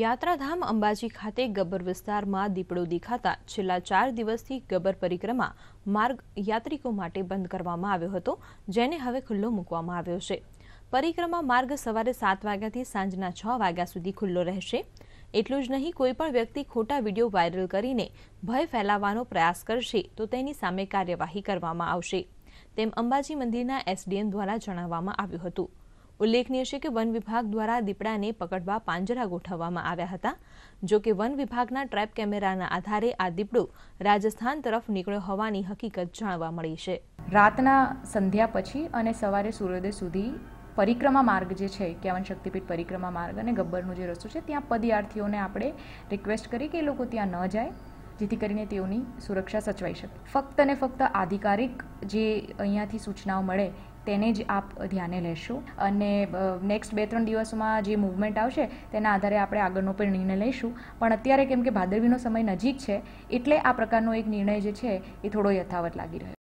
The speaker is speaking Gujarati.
યાત્રાધામ અંબાજી ખાતે ગબ્બર વિસ્તારમાં દીપડો દેખાતા છેલ્લા ચાર દિવસથી ગબ્બર પરિક્રમા માર્ગ યાત્રિકો માટે બંધ કરવામાં આવ્યો હતો જેને હવે ખુલ્લો મૂકવામાં આવ્યો છે પરિક્રમા માર્ગ સવારે સાત વાગ્યાથી સાંજના છ વાગ્યા સુધી ખુલ્લો રહેશે એટલું જ નહીં કોઈપણ વ્યક્તિ ખોટા વિડીયો વાયરલ કરીને ભય ફેલાવવાનો પ્રયાસ કરશે તો તેની સામે કાર્યવાહી કરવામાં આવશે તેમ અંબાજી મંદિરના એસડીએમ દ્વારા જણાવવામાં આવ્યું હતું ઉલ્લેખનીય છે કે વન વિભાગ દ્વારા દીપડાને પકડવા પાંજરા ગોઠવવામાં આવ્યા હતા જો કે વન વિભાગના ટ્રેપ કેમેરાના આધારે આ દીપડો રાજસ્થાન તરફ નીકળ્યો હોવાની હકીકત જાણવા મળી છે રાતના સંધ્યા પછી અને સવારે સૂર્યોદય સુધી પરિક્રમા માર્ગ જે છે એકાવન શક્તિપીઠ પરિક્રમા માર્ગ અને ગબ્બરનો જે રસ્તો છે ત્યાં પદયાત્રીઓને આપણે રિક્વેસ્ટ કરી કે એ લોકો ત્યાં ન જાય જેથી કરીને તેઓની સુરક્ષા સચવાઈ શકે ફક્ત અને ફક્ત આધિકારિક જે અહીંયાથી સૂચનાઓ મળે તેને જ આપ ધ્યાને લેશો અને નેક્સ્ટ બે ત્રણ દિવસોમાં જે મૂવમેન્ટ આવશે તેના આધારે આપણે આગળનો પણ નિર્ણય લઈશું પણ અત્યારે કેમ કે ભાદરવીનો સમય નજીક છે એટલે આ પ્રકારનો એક નિર્ણય જે છે એ થોડો યથાવત લાગી રહ્યો